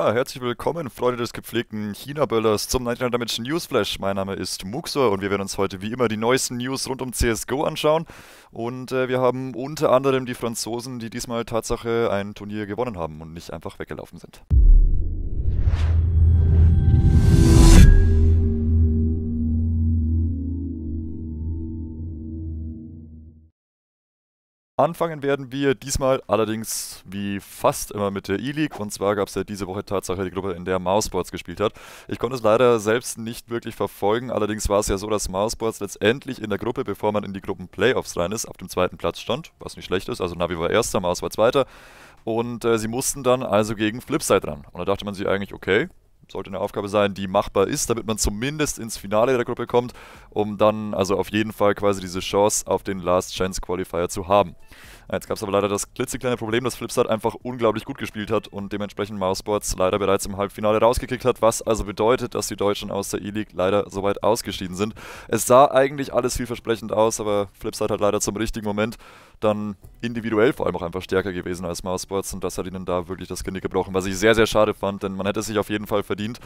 Ah, herzlich willkommen, Freunde des gepflegten China-Böllers, zum 99 Damage Newsflash. Mein Name ist Muxor und wir werden uns heute wie immer die neuesten News rund um CSGO anschauen. Und äh, wir haben unter anderem die Franzosen, die diesmal Tatsache ein Turnier gewonnen haben und nicht einfach weggelaufen sind. Anfangen werden wir diesmal allerdings wie fast immer mit der E-League und zwar gab es ja diese Woche Tatsache die Gruppe, in der Mouseboards gespielt hat. Ich konnte es leider selbst nicht wirklich verfolgen, allerdings war es ja so, dass Mouseboards letztendlich in der Gruppe, bevor man in die Gruppen-Playoffs rein ist, auf dem zweiten Platz stand, was nicht schlecht ist, also Navi war erster, Mouse war zweiter und äh, sie mussten dann also gegen Flipside ran. Und da dachte man sich eigentlich, okay, sollte eine Aufgabe sein, die machbar ist, damit man zumindest ins Finale der Gruppe kommt, um dann also auf jeden Fall quasi diese Chance auf den Last Chance Qualifier zu haben. Jetzt gab es aber leider das klitzekleine Problem, dass Flipside einfach unglaublich gut gespielt hat und dementsprechend Mousesports leider bereits im Halbfinale rausgekickt hat, was also bedeutet, dass die Deutschen aus der E-League leider soweit ausgeschieden sind. Es sah eigentlich alles vielversprechend aus, aber Flipside hat leider zum richtigen Moment dann individuell vor allem auch einfach stärker gewesen als Mousesports und das hat ihnen da wirklich das Genick gebrochen, was ich sehr, sehr schade fand, denn man hätte es sich auf jeden Fall verdient.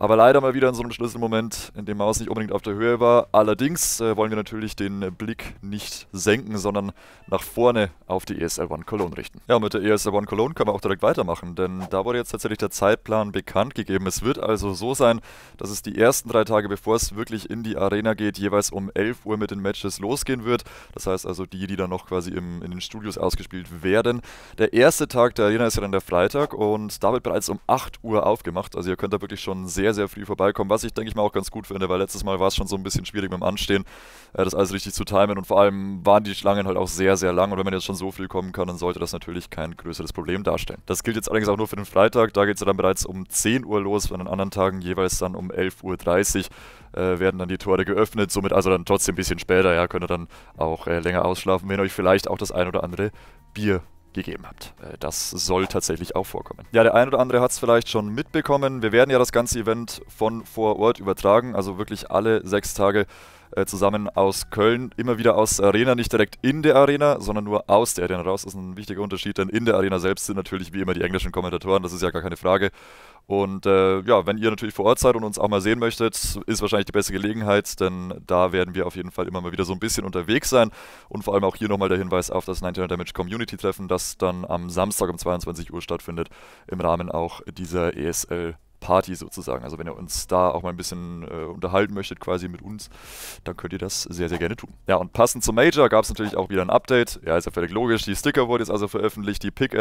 Aber leider mal wieder in so einem Schlüsselmoment, in dem Maus nicht unbedingt auf der Höhe war. Allerdings äh, wollen wir natürlich den äh, Blick nicht senken, sondern nach vorne auf die ESL One Cologne richten. Ja, und mit der ESL One Cologne können wir auch direkt weitermachen, denn da wurde jetzt tatsächlich der Zeitplan bekannt gegeben. Es wird also so sein, dass es die ersten drei Tage, bevor es wirklich in die Arena geht, jeweils um 11 Uhr mit den Matches losgehen wird. Das heißt also die, die dann noch quasi im, in den Studios ausgespielt werden. Der erste Tag der Arena ist ja dann der Freitag und da wird bereits um 8 Uhr aufgemacht. Also ihr könnt da wirklich schon sehr sehr, sehr früh vorbeikommen, was ich, denke ich mal, auch ganz gut finde, weil letztes Mal war es schon so ein bisschen schwierig beim Anstehen, äh, das alles richtig zu timen und vor allem waren die Schlangen halt auch sehr, sehr lang und wenn man jetzt schon so früh kommen kann, dann sollte das natürlich kein größeres Problem darstellen. Das gilt jetzt allerdings auch nur für den Freitag, da geht es ja dann bereits um 10 Uhr los, an den anderen Tagen jeweils dann um 11.30 Uhr äh, werden dann die Tore geöffnet, somit also dann trotzdem ein bisschen später, ja, könnt ihr dann auch äh, länger ausschlafen, wenn euch vielleicht auch das ein oder andere Bier gegeben habt. Äh, das soll tatsächlich auch vorkommen. Ja, der ein oder andere hat es vielleicht schon mitbekommen. Wir werden ja das ganze Event von vor Ort übertragen, also wirklich alle sechs Tage äh, zusammen aus Köln, immer wieder aus der Arena, nicht direkt in der Arena, sondern nur aus der Arena raus. Das ist ein wichtiger Unterschied, denn in der Arena selbst sind natürlich wie immer die englischen Kommentatoren, das ist ja gar keine Frage. Und äh, ja, wenn ihr natürlich vor Ort seid und uns auch mal sehen möchtet, ist wahrscheinlich die beste Gelegenheit, denn da werden wir auf jeden Fall immer mal wieder so ein bisschen unterwegs sein. Und vor allem auch hier nochmal der Hinweis auf das 99 Damage Community Treffen, das dann am Samstag um 22 Uhr stattfindet, im Rahmen auch dieser ESL Party sozusagen. Also wenn ihr uns da auch mal ein bisschen äh, unterhalten möchtet, quasi mit uns, dann könnt ihr das sehr, sehr gerne tun. Ja, und passend zum Major gab es natürlich auch wieder ein Update. Ja, ist ja völlig logisch. Die Sticker wurden jetzt also veröffentlicht, die pick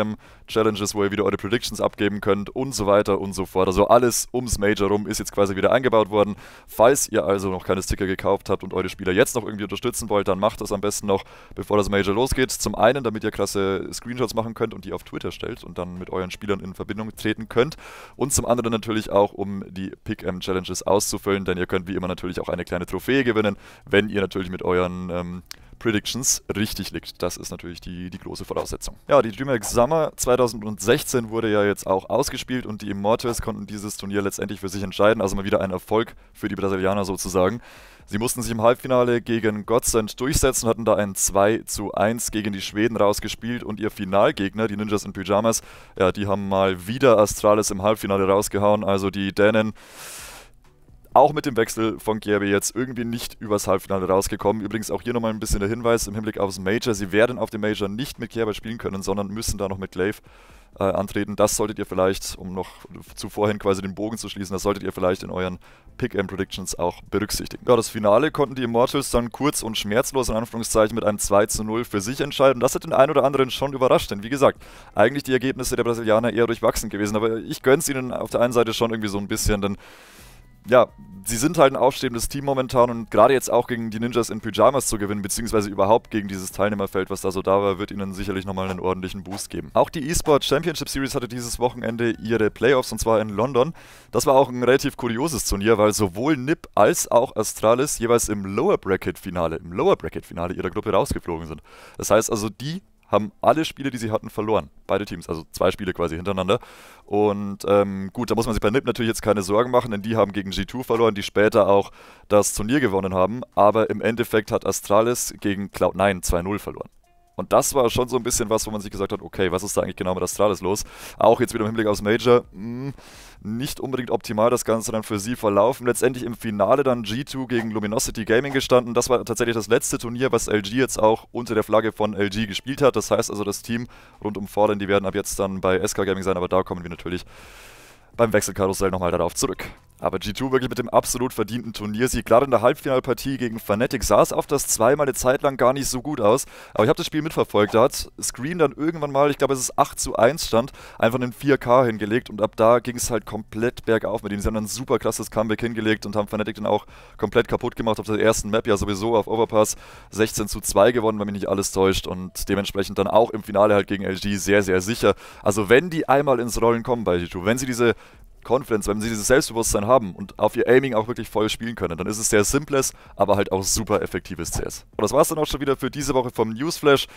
challenges wo ihr wieder eure Predictions abgeben könnt und so weiter und so fort. Also alles ums Major rum ist jetzt quasi wieder eingebaut worden. Falls ihr also noch keine Sticker gekauft habt und eure Spieler jetzt noch irgendwie unterstützen wollt, dann macht das am besten noch, bevor das Major losgeht. Zum einen, damit ihr klasse Screenshots machen könnt und die auf Twitter stellt und dann mit euren Spielern in Verbindung treten könnt. Und zum anderen natürlich natürlich auch, um die pick m challenges auszufüllen, denn ihr könnt wie immer natürlich auch eine kleine Trophäe gewinnen, wenn ihr natürlich mit euren ähm, Predictions richtig liegt. Das ist natürlich die, die große Voraussetzung. Ja, die DreamHack Summer 2016 wurde ja jetzt auch ausgespielt und die Immortals konnten dieses Turnier letztendlich für sich entscheiden. Also mal wieder ein Erfolg für die Brasilianer sozusagen. Sie mussten sich im Halbfinale gegen Godsend durchsetzen, hatten da ein 2 zu 1 gegen die Schweden rausgespielt und ihr Finalgegner, die Ninjas in Pyjamas, ja, die haben mal wieder Astralis im Halbfinale rausgehauen. Also die Dänen auch mit dem Wechsel von Gerbe jetzt irgendwie nicht übers Halbfinale rausgekommen. Übrigens auch hier nochmal ein bisschen der Hinweis im Hinblick aufs Major. Sie werden auf dem Major nicht mit Gerber spielen können, sondern müssen da noch mit Glaive äh, antreten. Das solltet ihr vielleicht, um noch zuvorhin quasi den Bogen zu schließen, das solltet ihr vielleicht in euren Pick-and-Predictions auch berücksichtigen. Ja, das Finale konnten die Immortals dann kurz und schmerzlos in Anführungszeichen mit einem 2 zu 0 für sich entscheiden. Das hat den einen oder anderen schon überrascht, denn wie gesagt, eigentlich die Ergebnisse der Brasilianer eher durchwachsen gewesen, aber ich gönn's ihnen auf der einen Seite schon irgendwie so ein bisschen, denn ja, sie sind halt ein aufstrebendes Team momentan und gerade jetzt auch gegen die Ninjas in Pyjamas zu gewinnen, beziehungsweise überhaupt gegen dieses Teilnehmerfeld, was da so da war, wird ihnen sicherlich nochmal einen ordentlichen Boost geben. Auch die eSport Championship Series hatte dieses Wochenende ihre Playoffs und zwar in London. Das war auch ein relativ kurioses Turnier, weil sowohl NIP als auch Astralis jeweils im Lower Bracket Finale, im Lower Bracket Finale ihrer Gruppe rausgeflogen sind. Das heißt also, die haben alle Spiele, die sie hatten, verloren. Beide Teams, also zwei Spiele quasi hintereinander. Und ähm, gut, da muss man sich bei NIP natürlich jetzt keine Sorgen machen, denn die haben gegen G2 verloren, die später auch das Turnier gewonnen haben. Aber im Endeffekt hat Astralis gegen Cloud9 2-0 verloren. Und das war schon so ein bisschen was, wo man sich gesagt hat, okay, was ist da eigentlich genau mit Astralis los? Auch jetzt wieder im Hinblick aufs Major, mh, hm, nicht unbedingt optimal das Ganze dann für sie verlaufen. Letztendlich im Finale dann G2 gegen Luminosity Gaming gestanden. Das war tatsächlich das letzte Turnier, was LG jetzt auch unter der Flagge von LG gespielt hat. Das heißt also, das Team rund um Fallen, die werden ab jetzt dann bei SK Gaming sein, aber da kommen wir natürlich beim Wechselkarussell nochmal darauf zurück. Aber G2 wirklich mit dem absolut verdienten Turniersieg. Gerade in der Halbfinalpartie gegen Fnatic sah es auf das zweimal eine Zeit lang gar nicht so gut aus. Aber ich habe das Spiel mitverfolgt. Da hat Screen dann irgendwann mal, ich glaube es ist 8 zu 1 stand, einfach einen 4K hingelegt und ab da ging es halt komplett bergauf mit ihm. Sie haben dann ein super krasses Comeback hingelegt und haben Fnatic dann auch komplett kaputt gemacht auf der ersten Map. Ja sowieso auf Overpass 16 zu 2 gewonnen, wenn mich nicht alles täuscht. Und dementsprechend dann auch im Finale halt gegen LG sehr, sehr sicher. Also wenn die einmal ins Rollen kommen bei G2, wenn sie diese Confidence, wenn sie dieses Selbstbewusstsein haben und auf ihr Aiming auch wirklich voll spielen können, dann ist es sehr simples, aber halt auch super effektives CS. Und das war es dann auch schon wieder für diese Woche vom Newsflash.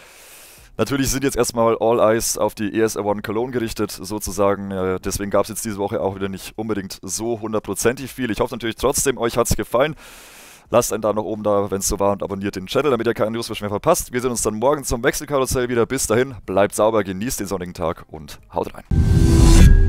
Natürlich sind jetzt erstmal All Eyes auf die ESR1 Cologne gerichtet, sozusagen. Deswegen gab es jetzt diese Woche auch wieder nicht unbedingt so hundertprozentig viel. Ich hoffe natürlich trotzdem, euch hat es gefallen. Lasst einen Daumen nach oben da, wenn es so war, und abonniert den Channel, damit ihr keinen Newsflash mehr verpasst. Wir sehen uns dann morgen zum Wechselkarussell wieder. Bis dahin, bleibt sauber, genießt den sonnigen Tag und haut rein.